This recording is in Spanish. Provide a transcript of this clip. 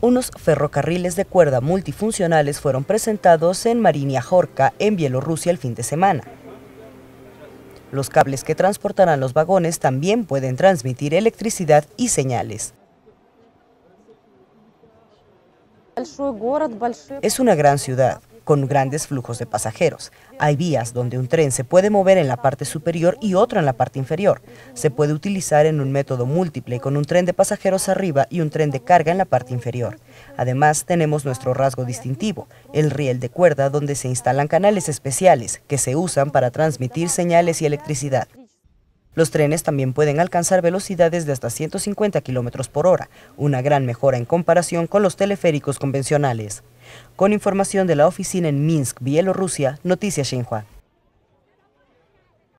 unos ferrocarriles de cuerda multifuncionales fueron presentados en Jorka, en Bielorrusia, el fin de semana. Los cables que transportarán los vagones también pueden transmitir electricidad y señales. Es una gran ciudad con grandes flujos de pasajeros. Hay vías donde un tren se puede mover en la parte superior y otro en la parte inferior. Se puede utilizar en un método múltiple con un tren de pasajeros arriba y un tren de carga en la parte inferior. Además, tenemos nuestro rasgo distintivo, el riel de cuerda donde se instalan canales especiales que se usan para transmitir señales y electricidad. Los trenes también pueden alcanzar velocidades de hasta 150 km por hora, una gran mejora en comparación con los teleféricos convencionales. Con información de la oficina en Minsk, Bielorrusia, Noticias Xinhua.